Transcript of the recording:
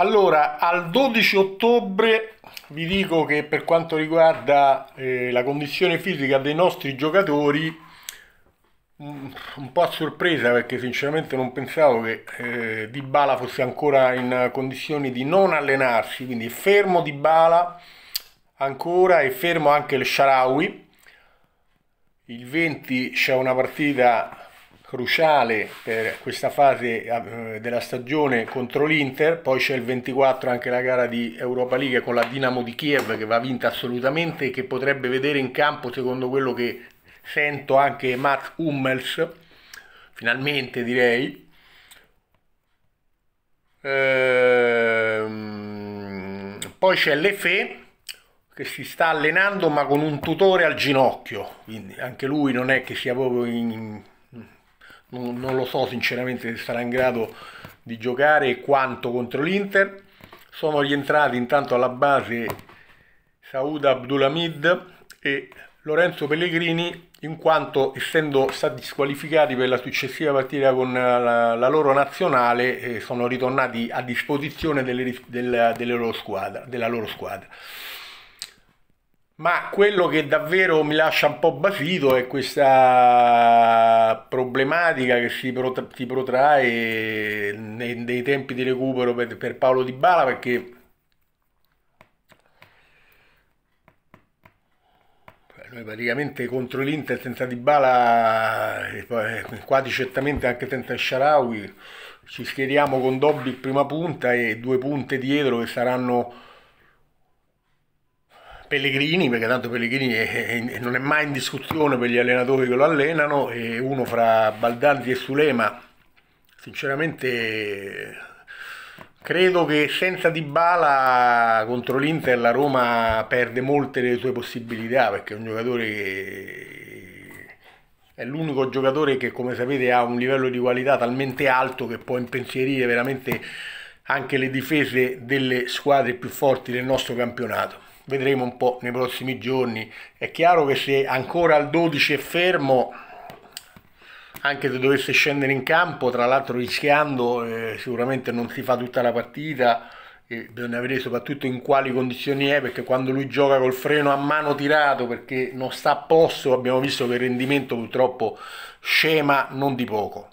Allora, al 12 ottobre vi dico che per quanto riguarda eh, la condizione fisica dei nostri giocatori, mm, un, po' a sorpresa perché sinceramente non pensavo che eh, Dybala fosse ancora in condizioni di non allenarsi, quindi fermo Dybala ancora e fermo anche il Sharawi. Il 20 c'è una partita cruciale per questa fase eh, della stagione contro l'Inter, poi c'è il 24 anche la gara di Europa League con la Dinamo di Kiev che va vinta assolutamente e che potrebbe vedere in campo, secondo quello che sento, anche Mats Hummels, finalmente direi. Ehm, poi c'è l'Efe che si sta allenando ma con un tutore al ginocchio, quindi anche lui non è che sia proprio in non, non lo so sinceramente se sarà in grado di giocare e quanto contro l'Inter. Sono rientrati intanto alla base Saud Abdulhamid e Lorenzo Pellegrini in quanto essendo stati squalificati per la successiva partita con la, la loro nazionale eh, sono ritornati a disposizione delle, del, delle loro squadra, della loro squadra. Ma quello che davvero mi lascia un po' basito è questa problematica che si, protrae nei, nei tempi di recupero per, per Paolo Di Bala perché noi praticamente contro l'Inter senza Di Bala e poi eh, quasi certamente anche senza Sharawi ci schieriamo con Dobby prima punta e due punte dietro che saranno Pellegrini, perché tanto Pellegrini è, è, non è mai in discussione per gli allenatori che lo allenano, e uno fra Baldanzi e Sulema, sinceramente credo che senza Dybala contro l'Inter la Roma perde molte delle sue possibilità, perché è un giocatore che è l'unico giocatore che come sapete ha un livello di qualità talmente alto che può impensierire veramente anche le difese delle squadre più forti del nostro campionato vedremo un po' nei prossimi giorni. È chiaro che se ancora al 12 è fermo, anche se dovesse scendere in campo, tra l'altro rischiando, eh, sicuramente non si fa tutta la partita, eh, bisogna vedere soprattutto in quali condizioni è, perché quando lui gioca col freno a mano tirato, perché non sta a posto, abbiamo visto che il rendimento purtroppo scema non di poco.